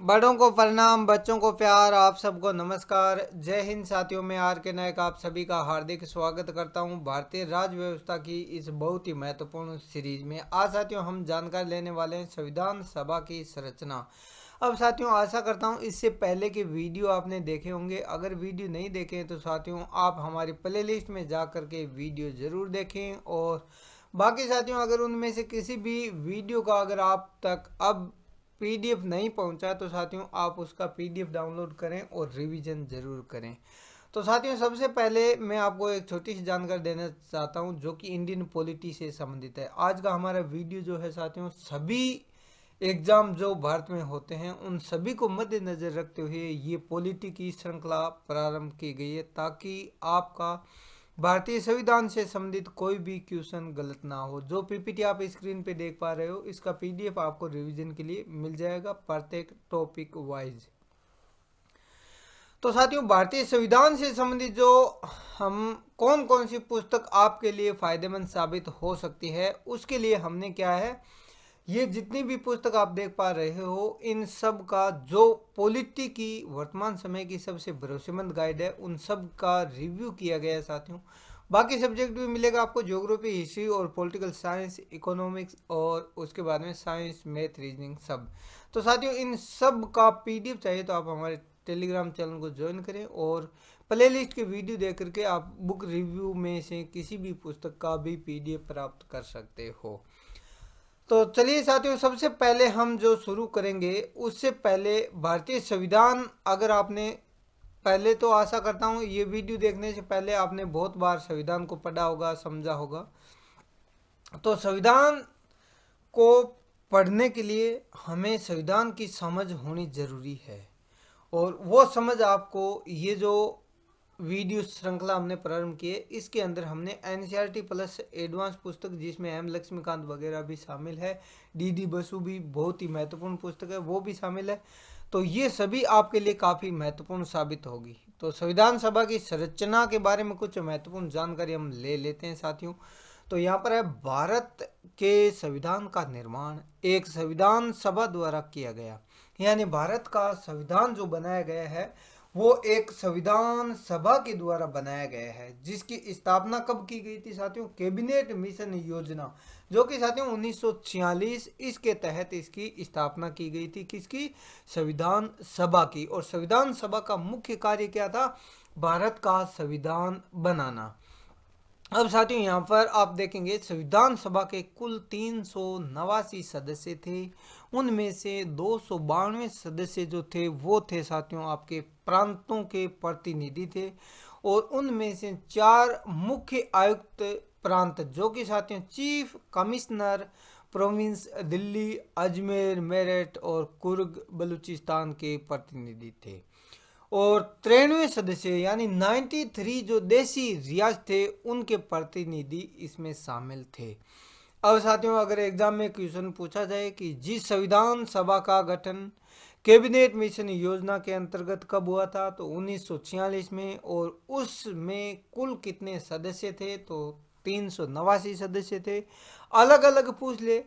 बड़ों को प्रणाम बच्चों को प्यार आप सबको नमस्कार जय हिंद साथियों में आर के नायक आप सभी का हार्दिक स्वागत करता हूं भारतीय राज्य व्यवस्था की इस बहुत ही महत्वपूर्ण सीरीज में आज साथियों हम जानकारी लेने वाले हैं संविधान सभा की संरचना अब साथियों आशा करता हूं इससे पहले के वीडियो आपने देखे होंगे अगर वीडियो नहीं देखे तो साथियों आप हमारे प्ले में जा कर के वीडियो ज़रूर देखें और बाकी साथियों अगर उनमें से किसी भी वीडियो का अगर आप तक अब पीडीएफ नहीं पहुंचा तो साथियों आप उसका पीडीएफ डाउनलोड करें और रिवीजन ज़रूर करें तो साथियों सबसे पहले मैं आपको एक छोटी सी जानकारी देना चाहता हूं जो कि इंडियन पॉलिटी से संबंधित है आज का हमारा वीडियो जो है साथियों सभी एग्ज़ाम जो भारत में होते हैं उन सभी को मद्देनज़र रखते हुए ये पॉलिटी की श्रृंखला प्रारंभ की गई है ताकि आपका भारतीय संविधान से संबंधित कोई भी क्वेश्चन गलत ना हो जो पीपीटी आप स्क्रीन पे देख पा रहे हो इसका पीडीएफ आपको रिवीजन के लिए मिल जाएगा प्रत्येक टॉपिक वाइज तो साथियों भारतीय संविधान से संबंधित जो हम कौन कौन सी पुस्तक आपके लिए फ़ायदेमंद साबित हो सकती है उसके लिए हमने क्या है ये जितनी भी पुस्तक आप देख पा रहे हो इन सब का जो पॉलिटी की वर्तमान समय की सबसे भरोसेमंद गाइड है उन सब का रिव्यू किया गया है साथियों बाकी सब्जेक्ट भी मिलेगा आपको ज्योग्राफी हिस्ट्री और पॉलिटिकल साइंस इकोनॉमिक्स और उसके बाद में साइंस मैथ रीजनिंग सब तो साथियों इन सब का पी चाहिए तो आप हमारे टेलीग्राम चैनल को ज्वाइन करें और प्लेलिस्ट के वीडियो देख करके आप बुक रिव्यू में से किसी भी पुस्तक का भी पीडीएफ प्राप्त कर सकते हो तो चलिए साथियों सबसे पहले हम जो शुरू करेंगे उससे पहले भारतीय संविधान अगर आपने पहले तो आशा करता हूँ ये वीडियो देखने से पहले आपने बहुत बार संविधान को पढ़ा होगा समझा होगा तो संविधान को पढ़ने के लिए हमें संविधान की समझ होनी ज़रूरी है और वो समझ आपको ये जो वीडियो श्रृंखला हमने प्रारंभ किए इसके अंदर हमने एन प्लस एडवांस पुस्तक जिसमें एम लक्ष्मीकांत वगैरह भी शामिल है डी डी बसु भी बहुत ही महत्वपूर्ण पुस्तक है वो भी शामिल है तो ये सभी आपके लिए काफ़ी महत्वपूर्ण साबित होगी तो संविधान सभा की संरचना के बारे में कुछ महत्वपूर्ण जानकारी हम ले लेते हैं साथियों तो यहाँ पर है भारत के संविधान का निर्माण एक संविधान सभा द्वारा किया गया यानी भारत का संविधान जो बनाया गया है वो एक संविधान सभा के द्वारा बनाया गया है जिसकी स्थापना कब की गई थी साथियों कैबिनेट मिशन योजना जो कि साथियों 1946 इसके तहत इसकी स्थापना की गई थी किसकी संविधान सभा की और संविधान सभा का मुख्य कार्य क्या था भारत का संविधान बनाना अब साथियों यहाँ पर आप देखेंगे संविधान सभा के कुल तीन सौ नवासी सदस्य थे उनमें से दो सदस्य जो थे वो थे साथियों आपके प्रांतों के प्रतिनिधि थे और उनमें से चार मुख्य आयुक्त प्रांत जो कि साथियों chief commissioner province Delhi Ajmer Meerut और कुर्ग बलूचिस्तान के प्रतिनिधि थे और तिरानवे सदस्य यानी 93 जो देसी रियाज थे उनके प्रतिनिधि इसमें शामिल थे अब साथियों अगर एग्जाम में क्वेश्चन पूछा जाए कि जिस संविधान सभा का गठन कैबिनेट मिशन योजना के अंतर्गत कब हुआ था तो उन्नीस में और उसमें कुल कितने सदस्य थे तो तीन सदस्य थे अलग अलग पूछ ले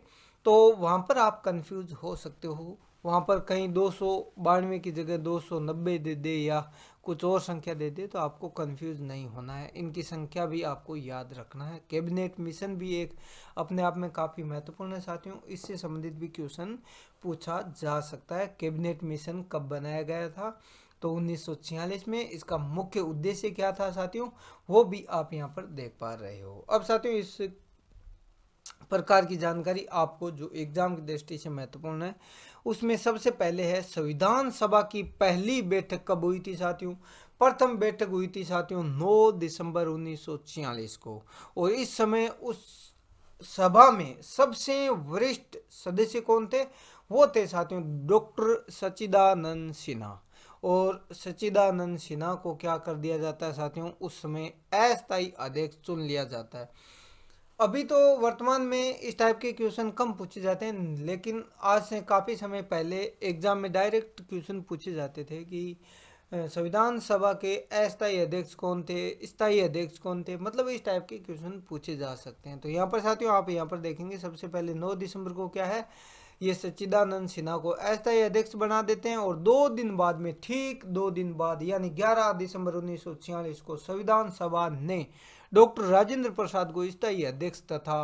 तो वहाँ पर आप कंफ्यूज हो सकते हो वहाँ पर कहीं दो सौ बानवे की जगह दो सौ नब्बे दे दे या कुछ और संख्या दे दे तो आपको कंफ्यूज नहीं होना है इनकी संख्या भी आपको याद रखना है कैबिनेट मिशन भी एक अपने आप में काफ़ी महत्वपूर्ण है साथियों इससे संबंधित भी क्वेश्चन पूछा जा सकता है कैबिनेट मिशन कब बनाया गया था तो उन्नीस में इसका मुख्य उद्देश्य क्या था साथियों वो भी आप यहाँ पर देख पा रहे हो अब साथियों इस प्रकार की जानकारी आपको जो एग्जाम की दृष्टि से महत्वपूर्ण है उसमें सबसे पहले है संविधान सभा की पहली बैठक कब हुई थी साथियों प्रथम बैठक हुई थी साथियों 9 दिसंबर उन्नीस को और इस समय उस सभा में सबसे वरिष्ठ सदस्य कौन थे वो थे साथियों डॉक्टर सचिदानंद सिन्हा और सचिदानंद सिन्हा को क्या कर दिया जाता है साथियों उस समय अस्थायी अध्यक्ष चुन लिया जाता है अभी तो वर्तमान में इस टाइप के क्वेश्चन कम पूछे जाते हैं लेकिन आज से काफ़ी समय पहले एग्ज़ाम में डायरेक्ट क्वेश्चन पूछे जाते थे कि संविधान सभा के अस्थायी अध्यक्ष कौन थे स्थायी अध्यक्ष कौन थे मतलब इस टाइप के क्वेश्चन पूछे जा सकते हैं तो यहाँ पर साथियों आप यहाँ पर देखेंगे सबसे पहले 9 दिसंबर को क्या है ये सच्चिदानंद सिन्हा को अस्थायी अध्यक्ष बना देते हैं और दो दिन बाद में ठीक दो दिन बाद यानी 11 दिसंबर उन्नीस को संविधान सभा ने डॉक्टर राजेंद्र प्रसाद को स्थायी अध्यक्ष तथा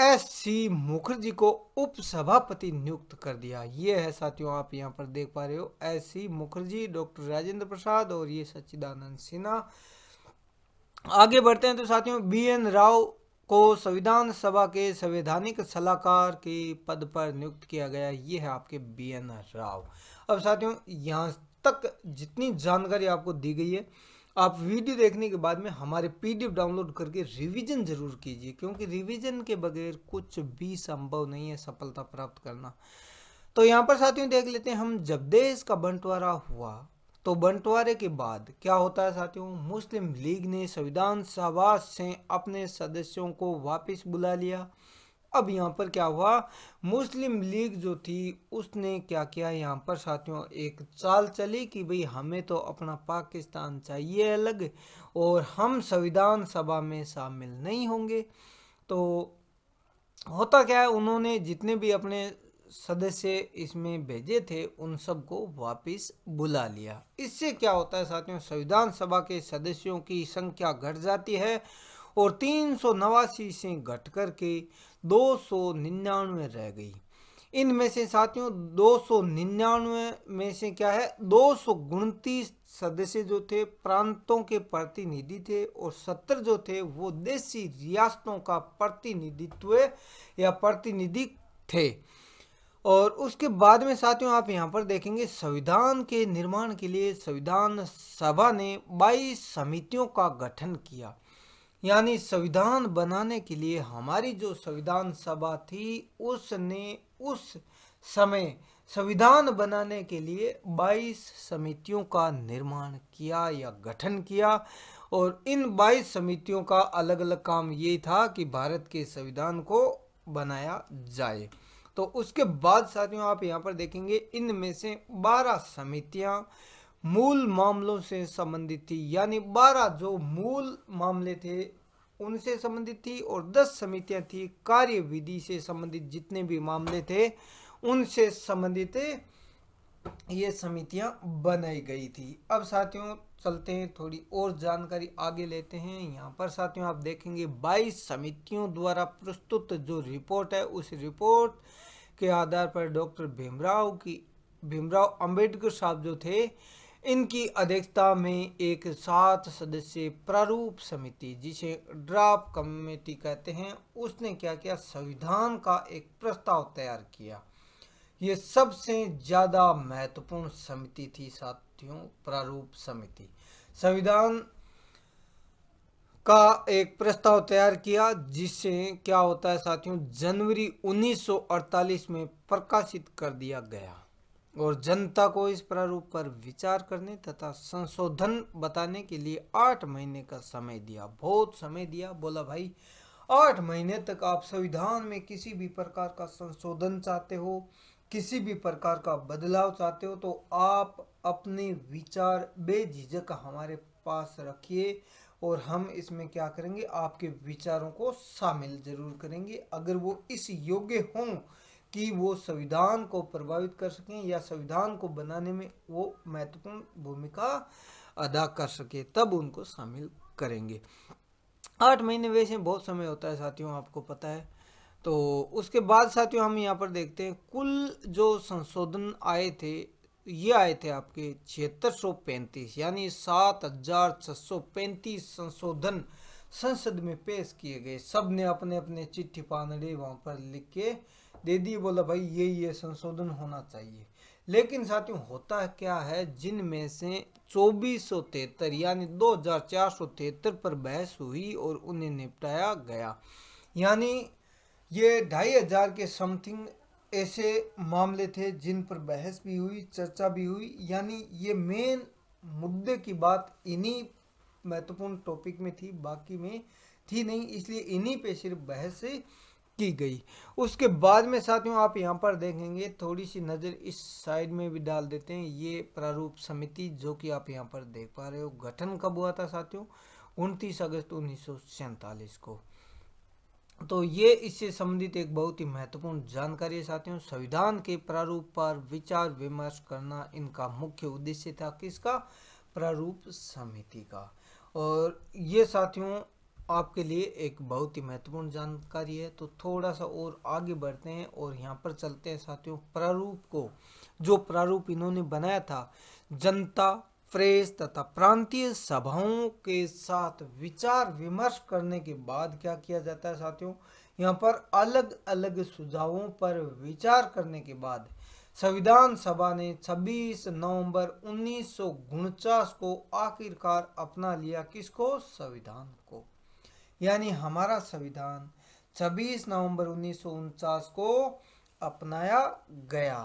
एस सी मुखर्जी को उपसभापति नियुक्त कर दिया ये है साथियों आप यहाँ पर देख पा रहे हो S C Mukherjee doctor Rajendra Prasad और ये सच्चिदानंद सिन्हा आगे बढ़ते हैं तो साथियों बी एन राव को संविधान सभा के संवैधानिक सलाहकार के पद पर नियुक्त किया गया ये है आपके बी एन राव अब साथियों यहाँ तक जितनी जानकारी आपको दी गई है आप वीडियो देखने के बाद में हमारे पीडीएफ डाउनलोड करके रिवीजन ज़रूर कीजिए क्योंकि रिवीजन के बगैर कुछ भी संभव नहीं है सफलता प्राप्त करना तो यहाँ पर साथियों देख लेते हैं हम जब देश का बंटवारा हुआ तो बंटवारे के बाद क्या होता है साथियों मुस्लिम लीग ने संविधान सभा से अपने सदस्यों को वापस बुला लिया अब यहाँ पर क्या हुआ मुस्लिम लीग जो थी उसने क्या किया यहाँ पर साथियों एक चाल चली कि भाई हमें तो अपना पाकिस्तान चाहिए अलग और हम संविधान सभा में शामिल नहीं होंगे तो होता क्या है उन्होंने जितने भी अपने सदस्य इसमें भेजे थे उन सबको वापस बुला लिया इससे क्या होता है साथियों संविधान सभा के सदस्यों की संख्या घट जाती है और तीन सौ नवासी से घट कर के दो सौ निन्यानवे रह गई इनमें से साथियों दो सौ निन्यानवे में से क्या है दो सौ उनतीस सदस्य जो थे प्रांतों के प्रतिनिधि थे और सत्तर जो थे वो देसी रियासतों का प्रतिनिधित्व या प्रतिनिधि थे और उसके बाद में साथियों आप यहाँ पर देखेंगे संविधान के निर्माण के लिए संविधान सभा ने 22 समितियों का गठन किया यानी संविधान बनाने के लिए हमारी जो संविधान सभा थी उसने उस समय संविधान बनाने के लिए 22 समितियों का निर्माण किया या गठन किया और इन 22 समितियों का अलग अलग काम ये था कि भारत के संविधान को बनाया जाए तो उसके बाद साथियों आप यहाँ पर देखेंगे इनमें से 12 समितियाँ मूल मामलों से संबंधित थी यानी 12 जो मूल मामले थे उनसे संबंधित थी और 10 समितियां थी कार्य विधि से संबंधित जितने भी मामले थे उनसे संबंधित ये समितियां बनाई गई थी अब साथियों चलते हैं थोड़ी और जानकारी आगे लेते हैं यहाँ पर साथियों आप देखेंगे 22 समितियों द्वारा प्रस्तुत जो रिपोर्ट है उस रिपोर्ट के आधार पर डॉक्टर भीमराव की भीमराव अंबेडकर साहब जो थे इनकी अध्यक्षता में एक सात सदस्यीय प्रारूप समिति जिसे ड्राफ्ट कमेटी कहते हैं उसने क्या किया संविधान का एक प्रस्ताव तैयार किया ये सबसे ज़्यादा महत्वपूर्ण समिति थी साथियों प्रारूप समिति संविधान का एक प्रस्ताव तैयार किया जिसे क्या होता है साथियों जनवरी 1948 में प्रकाशित कर दिया गया और जनता को इस प्रारूप पर विचार करने तथा संशोधन बताने के लिए आठ महीने का समय दिया बहुत समय दिया बोला भाई आठ महीने तक आप संविधान में किसी भी प्रकार का संशोधन चाहते हो किसी भी प्रकार का बदलाव चाहते हो तो आप अपने विचार बेझिझक हमारे पास रखिए और हम इसमें क्या करेंगे आपके विचारों को शामिल जरूर करेंगे अगर वो इस योग्य हों कि वो संविधान को प्रभावित कर सकें या संविधान को बनाने में वो महत्वपूर्ण भूमिका अदा कर सके तब उनको शामिल करेंगे आठ महीने वैसे बहुत समय होता है साथियों आपको पता है तो उसके बाद साथियों हम यहाँ पर देखते हैं कुल जो संशोधन आए थे ये आए थे आपके छिहत्तर सौ पैंतीस यानी सात हजार छः सौ पैंतीस संशोधन संसद में पेश किए गए सब ने अपने अपने चिट्ठी पानड़े वहाँ पर लिख के दे दी बोला भाई ये ये संशोधन होना चाहिए लेकिन साथियों होता क्या है जिनमें से चौबीस सौ तिहत्तर यानी दो हजार चार सौ तिहत्तर पर बहस हुई और उन्हें निपटाया गया यानी ये ढाई हजार के समथिंग ऐसे मामले थे जिन पर बहस भी हुई चर्चा भी हुई यानी ये मेन मुद्दे की बात इन्हीं महत्वपूर्ण टॉपिक में थी बाकी में थी नहीं इसलिए इन्हीं पे सिर्फ बहस की गई उसके बाद में साथियों आप यहाँ पर देखेंगे थोड़ी सी नज़र इस साइड में भी डाल देते हैं ये प्रारूप समिति जो कि आप यहाँ पर देख पा रहे हो गठन कब हुआ था साथियों 29 अगस्त उन्नीस को तो ये इससे संबंधित एक बहुत ही महत्वपूर्ण जानकारी है साथियों संविधान के प्रारूप पर विचार विमर्श करना इनका मुख्य उद्देश्य था किसका प्रारूप समिति का और ये साथियों आपके लिए एक बहुत ही महत्वपूर्ण जानकारी है तो थोड़ा सा और आगे बढ़ते हैं और यहाँ पर चलते हैं साथियों प्रारूप को जो प्रारूप इन्होंने बनाया था जनता प्रेस तथा प्रांतीय सभाओं के साथ विचार विमर्श करने के बाद क्या किया जाता है साथियों यहाँ पर अलग अलग सुझावों पर विचार करने के बाद संविधान सभा ने 26 नवंबर उन्नीस को आखिरकार अपना लिया किसको संविधान को यानी हमारा संविधान 26 नवंबर उन्नीस को अपनाया गया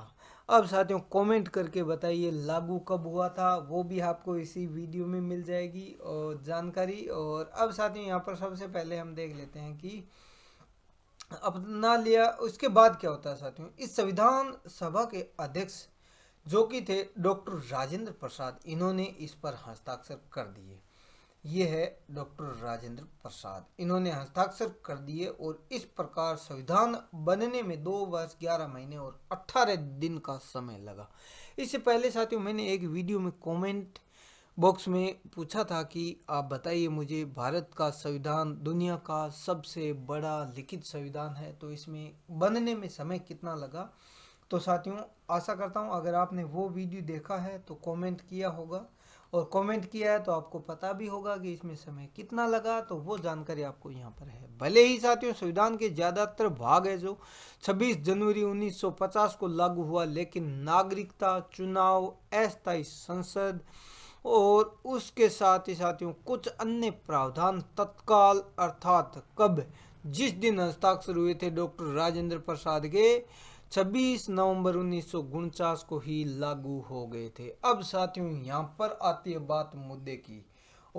अब साथियों कमेंट करके बताइए लागू कब हुआ था वो भी आपको इसी वीडियो में मिल जाएगी और जानकारी और अब साथियों यहाँ पर सबसे पहले हम देख लेते हैं कि अपना लिया उसके बाद क्या होता है साथियों इस संविधान सभा के अध्यक्ष जो कि थे डॉक्टर राजेंद्र प्रसाद इन्होंने इस पर हस्ताक्षर कर दिए ये है डॉक्टर राजेंद्र प्रसाद इन्होंने हस्ताक्षर कर दिए और इस प्रकार संविधान बनने में दो वर्ष ग्यारह महीने और अट्ठारह दिन का समय लगा इससे पहले साथियों मैंने एक वीडियो में कमेंट बॉक्स में पूछा था कि आप बताइए मुझे भारत का संविधान दुनिया का सबसे बड़ा लिखित संविधान है तो इसमें बनने में समय कितना लगा तो साथियों आशा करता हूँ अगर आपने वो वीडियो देखा है तो कॉमेंट किया होगा और कमेंट किया है तो आपको पता भी होगा कि इसमें समय कितना लगा तो वो जानकारी आपको यहाँ पर है भले ही साथियों संविधान के ज़्यादातर भाग है जो 26 जनवरी 1950 को लागू हुआ लेकिन नागरिकता चुनाव अस्थायी संसद और उसके साथ ही साथियों कुछ अन्य प्रावधान तत्काल अर्थात कब जिस दिन हस्ताक्षर हुए थे डॉक्टर राजेंद्र प्रसाद के 26 नवंबर उन्नीस को ही लागू हो गए थे अब साथियों यहाँ पर आती है बात मुद्दे की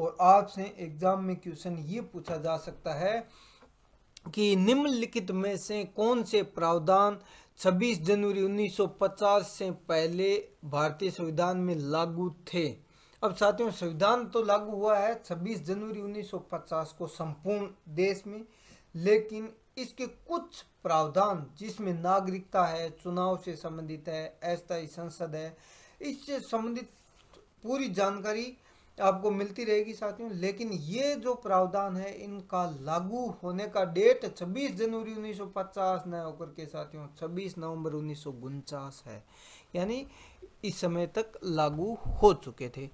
और आपसे एग्ज़ाम में क्वेश्चन ये पूछा जा सकता है कि निम्नलिखित में से कौन से प्रावधान 26 जनवरी 1950 से पहले भारतीय संविधान में लागू थे अब साथियों संविधान तो लागू हुआ है 26 जनवरी 1950 को संपूर्ण देश में लेकिन इसके कुछ प्रावधान जिसमें नागरिकता है चुनाव से संबंधित है अस्थायी संसद है इससे संबंधित पूरी जानकारी आपको मिलती रहेगी साथियों लेकिन ये जो प्रावधान है इनका लागू होने का डेट 26 जनवरी 1950 न होकर के साथियों 26 नवंबर उन्नीस है यानी इस समय तक लागू हो चुके थे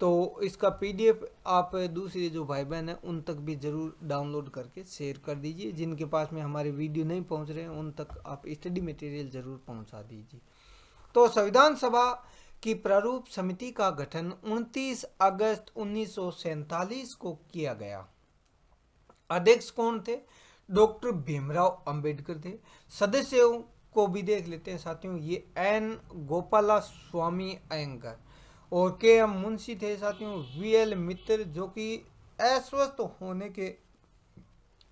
तो इसका पीडीएफ आप दूसरे जो भाई बहन हैं उन तक भी ज़रूर डाउनलोड करके शेयर कर दीजिए जिनके पास में हमारे वीडियो नहीं पहुंच रहे हैं उन तक आप स्टडी मटेरियल ज़रूर पहुंचा दीजिए तो संविधान सभा की प्रारूप समिति का गठन 29 अगस्त उन्नीस को किया गया अध्यक्ष कौन थे डॉक्टर भीमराव अम्बेडकर थे सदस्यों को भी देख लेते हैं साथियों ये एन गोपाला स्वामी अयंकर और के एम मुंशी थे साथियों वी एल मित्र जो कि अस्वस्थ होने के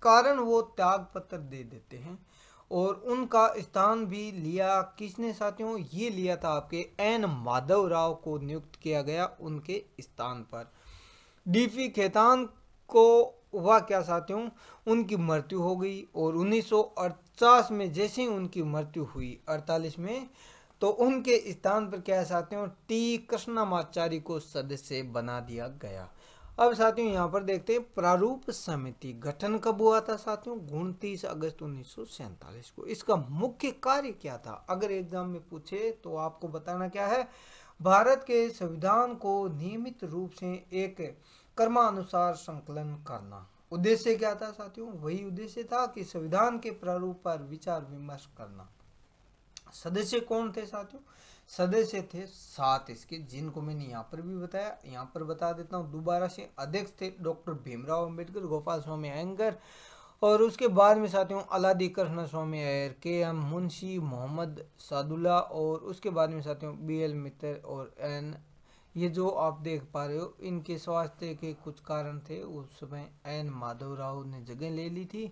कारण वो त्याग पत्र दे देते हैं और उनका स्थान भी लिया किसने साथियों ये लिया था आपके एन माधव राव को नियुक्त किया गया उनके स्थान पर डीपी खेतान को हुआ क्या साथियों उनकी मृत्यु हो गई और उन्नीस में जैसे ही उनकी मृत्यु हुई अड़तालीस में तो उनके स्थान पर क्या है साथियों टी कृष्णमाचार्य को सदस्य बना दिया गया अब साथियों यहाँ पर देखते हैं प्रारूप समिति गठन कब हुआ था साथियों उनतीस अगस्त उन्नीस को इसका मुख्य कार्य क्या था अगर एग्जाम में पूछे तो आपको बताना क्या है भारत के संविधान को नियमित रूप से एक कर्मानुसार संकलन करना उद्देश्य क्या था साथियों वही उद्देश्य था कि संविधान के प्रारूप पर विचार विमर्श करना सदस्य कौन थे साथियों सदस्य थे सात इसके जिनको मैंने यहाँ पर भी बताया यहाँ पर बता देता हूँ दोबारा से अध्यक्ष थे डॉक्टर भीमराव अम्बेडकर गोपाल स्वामी अयंगर और उसके बाद में साथियों अलादी कृष्ण स्वामी अयर के एम मुंशी मोहम्मद सादुल्ला और उसके बाद में साथियों बी एल मित्र और एन ये जो आप देख पा रहे हो इनके स्वास्थ्य के कुछ कारण थे उस समय एन माधव राव ने जगह ले ली थी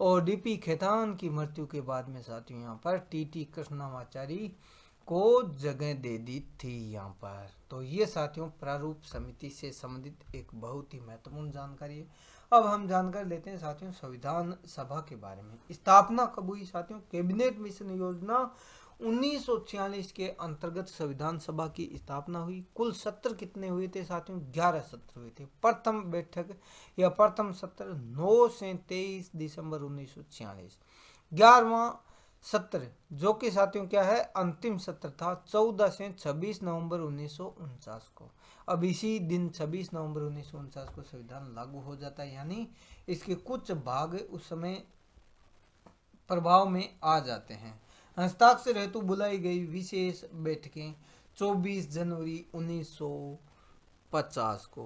और डीपी खेतान की मृत्यु के बाद में साथियों यहाँ पर टीटी कृष्णामाचारी को जगह दे दी थी यहाँ पर तो ये साथियों प्रारूप समिति से संबंधित एक बहुत ही महत्वपूर्ण जानकारी है अब हम जानकारी लेते हैं साथियों संविधान सभा के बारे में स्थापना कब हुई साथियों कैबिनेट मिशन योजना 1946 के अंतर्गत संविधान सभा की स्थापना हुई कुल सत्र कितने हुए थे साथियों ग्यारह सत्र हुए थे प्रथम बैठक या प्रथम सत्र 9 से 23 दिसंबर 1946 ग्यारहवा सत्र जो कि साथियों क्या है अंतिम सत्र था 14 से 26 नवंबर उन्नीस को अब इसी दिन 26 नवंबर उन्नीस को संविधान लागू हो जाता है यानी इसके कुछ भाग उस समय प्रभाव में आ जाते हैं हस्ताक्षर हेतु बुलाई गई विशेष बैठकें 24 जनवरी 1950 को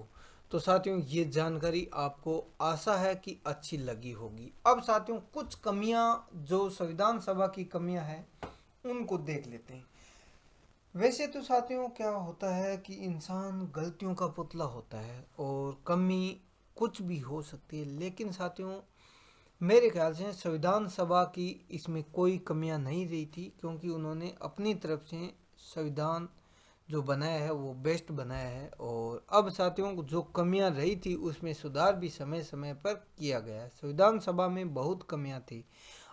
तो साथियों ये जानकारी आपको आशा है कि अच्छी लगी होगी अब साथियों कुछ कमियां जो संविधान सभा की कमियां हैं उनको देख लेते हैं वैसे तो साथियों क्या होता है कि इंसान गलतियों का पुतला होता है और कमी कुछ भी हो सकती है लेकिन साथियों मेरे ख्याल से संविधान सभा की इसमें कोई कमियां नहीं रही थी क्योंकि उन्होंने अपनी तरफ से संविधान जो बनाया है वो बेस्ट बनाया है और अब साथियों को जो कमियां रही थी उसमें सुधार भी समय समय पर किया गया है संविधान सभा में बहुत कमियां थी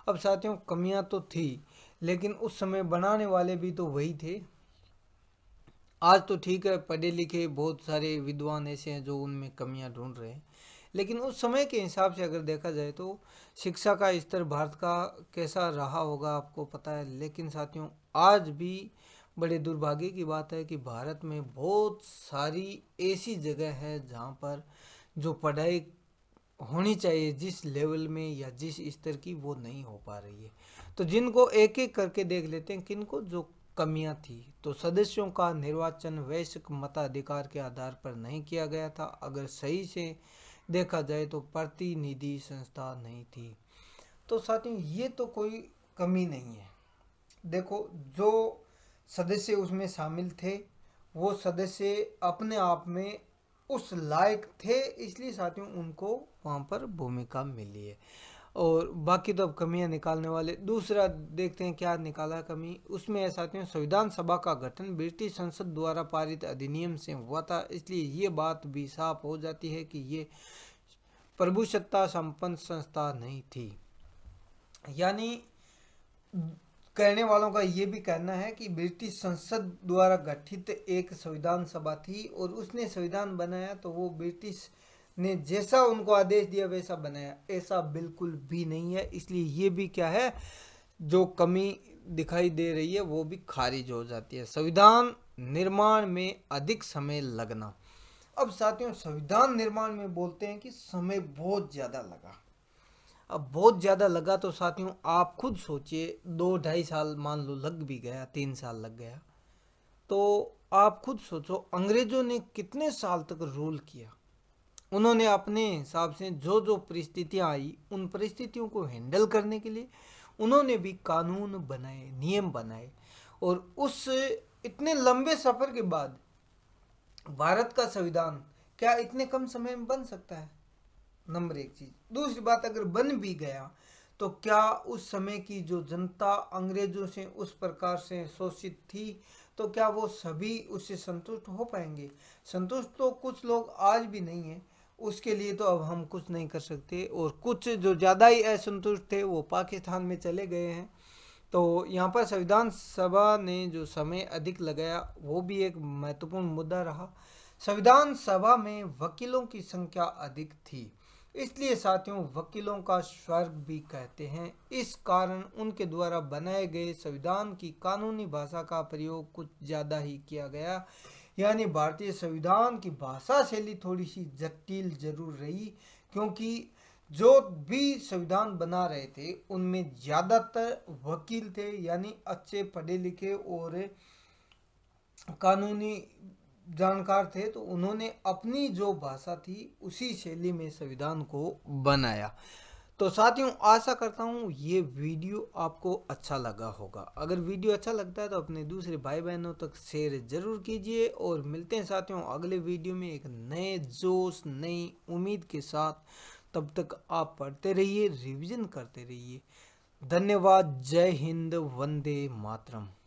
अब साथियों कमियां तो थी लेकिन उस समय बनाने वाले भी तो वही थे आज तो ठीक है पढ़े लिखे बहुत सारे विद्वान ऐसे हैं जो उनमें कमियां ढूंढ रहे हैं लेकिन उस समय के हिसाब से अगर देखा जाए तो शिक्षा का स्तर भारत का कैसा रहा होगा आपको पता है लेकिन साथियों आज भी बड़े दुर्भाग्य की बात है कि भारत में बहुत सारी ऐसी जगह है जहाँ पर जो पढ़ाई होनी चाहिए जिस लेवल में या जिस स्तर की वो नहीं हो पा रही है तो जिनको एक एक करके देख लेते हैं किनको जो कमियां थी तो सदस्यों का निर्वाचन वैश्विक मताधिकार के आधार पर नहीं किया गया था अगर सही से देखा जाए तो प्रतिनिधि संस्था नहीं थी तो साथियों ये तो कोई कमी नहीं है देखो जो सदस्य उसमें शामिल थे वो सदस्य अपने आप में उस लायक थे इसलिए साथियों उनको वहाँ पर भूमिका मिली है और बाकी तो अब कमियां निकालने वाले दूसरा देखते हैं क्या निकाला कमी उसमें ऐसा आते हैं संविधान सभा का गठन ब्रिटिश संसद द्वारा पारित अधिनियम से हुआ था इसलिए ये बात भी साफ हो जाती है कि ये प्रभुसत्ता संपन्न संस्था नहीं थी यानी कहने वालों का ये भी कहना है कि ब्रिटिश संसद द्वारा गठित एक संविधान सभा थी और उसने संविधान बनाया तो वो ब्रिटिश ने जैसा उनको आदेश दिया वैसा बनाया ऐसा बिल्कुल भी नहीं है इसलिए ये भी क्या है जो कमी दिखाई दे रही है वो भी खारिज हो जाती है संविधान निर्माण में अधिक समय लगना अब साथियों संविधान निर्माण में बोलते हैं कि समय बहुत ज़्यादा लगा अब बहुत ज़्यादा लगा तो साथियों आप खुद सोचिए दो ढाई साल मान लो लग भी गया तीन साल लग गया तो आप खुद सोचो अंग्रेज़ों ने कितने साल तक रूल किया उन्होंने अपने हिसाब से जो जो परिस्थितियाँ आई उन परिस्थितियों को हैंडल करने के लिए उन्होंने भी कानून बनाए नियम बनाए और उस इतने लंबे सफ़र के बाद भारत का संविधान क्या इतने कम समय में बन सकता है नंबर एक चीज़ दूसरी बात अगर बन भी गया तो क्या उस समय की जो जनता अंग्रेजों से उस प्रकार से शोषित थी तो क्या वो सभी उससे संतुष्ट हो पाएंगे संतुष्ट तो कुछ लोग आज भी नहीं हैं उसके लिए तो अब हम कुछ नहीं कर सकते और कुछ जो ज़्यादा ही असंतुष्ट थे वो पाकिस्तान में चले गए हैं तो यहाँ पर संविधान सभा ने जो समय अधिक लगाया वो भी एक महत्वपूर्ण मुद्दा रहा संविधान सभा में वकीलों की संख्या अधिक थी इसलिए साथियों वकीलों का स्वर्ग भी कहते हैं इस कारण उनके द्वारा बनाए गए संविधान की कानूनी भाषा का प्रयोग कुछ ज़्यादा ही किया गया यानी भारतीय संविधान की भाषा शैली थोड़ी सी जटिल जरूर रही क्योंकि जो भी संविधान बना रहे थे उनमें ज़्यादातर वकील थे यानी अच्छे पढ़े लिखे और कानूनी जानकार थे तो उन्होंने अपनी जो भाषा थी उसी शैली में संविधान को बनाया तो साथियों आशा करता हूँ ये वीडियो आपको अच्छा लगा होगा अगर वीडियो अच्छा लगता है तो अपने दूसरे भाई बहनों तक शेयर ज़रूर कीजिए और मिलते हैं साथियों अगले वीडियो में एक नए जोश नई उम्मीद के साथ तब तक आप पढ़ते रहिए रिविज़न करते रहिए धन्यवाद जय हिंद वंदे मातरम